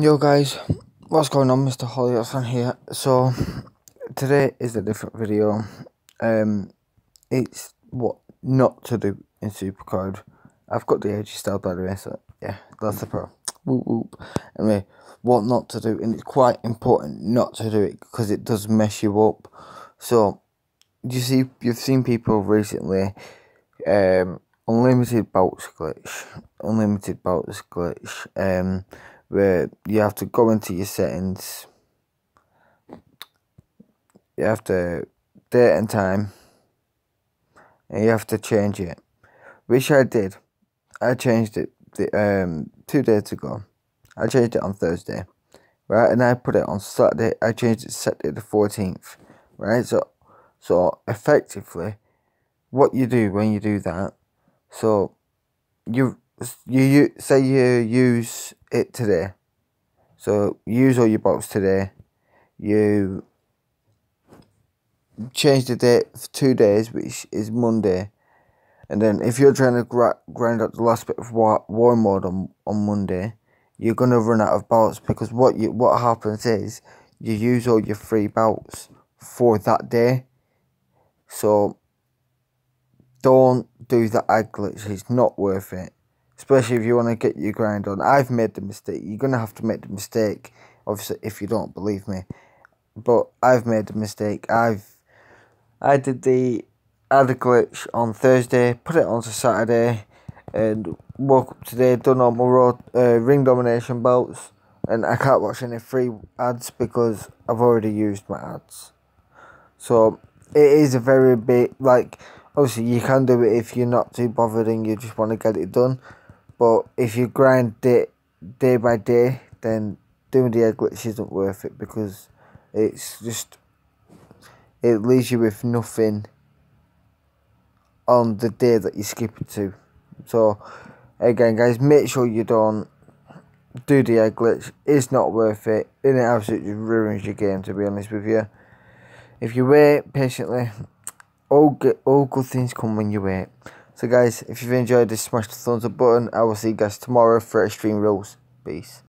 Yo guys, what's going on? Mr. Hollyerson here. So today is a different video. Um, it's what not to do in SuperCard. I've got the edgy style by the way, so yeah, that's the pro. Whoop whoop. Anyway, what not to do, and it's quite important not to do it because it does mess you up. So you see, you've seen people recently. Um, unlimited bolts glitch, unlimited bolts glitch. Um where you have to go into your settings you have to date and time and you have to change it which I did I changed it the, um, two days ago I changed it on Thursday right and I put it on Saturday I changed it Saturday the 14th right so so effectively what you do when you do that so you you, you say you use it today. So use all your bolts today. You change the date for two days, which is Monday. And then if you're trying to gra grind up the last bit of war, war mode on, on Monday, you're going to run out of bolts because what you what happens is you use all your free bolts for that day. So don't do the ag glitch. It's not worth it especially if you want to get your grind on. I've made the mistake. You're going to have to make the mistake, obviously, if you don't believe me. But I've made the mistake. I've I did the had a glitch on Thursday, put it on to Saturday, and woke up today, done all my road, uh, ring domination belts, and I can't watch any free ads because I've already used my ads. So it is a very big, like, obviously you can do it if you're not too bothered and you just want to get it done. But if you grind it day by day, then doing the egg glitch isn't worth it because it's just it leaves you with nothing on the day that you skip it to. So again guys make sure you don't do the egg glitch. It's not worth it and it absolutely ruins your game to be honest with you. If you wait patiently all good, all good things come when you wait. So guys, if you've enjoyed this, smash the thumbs up button. I will see you guys tomorrow for Extreme Rules. Peace.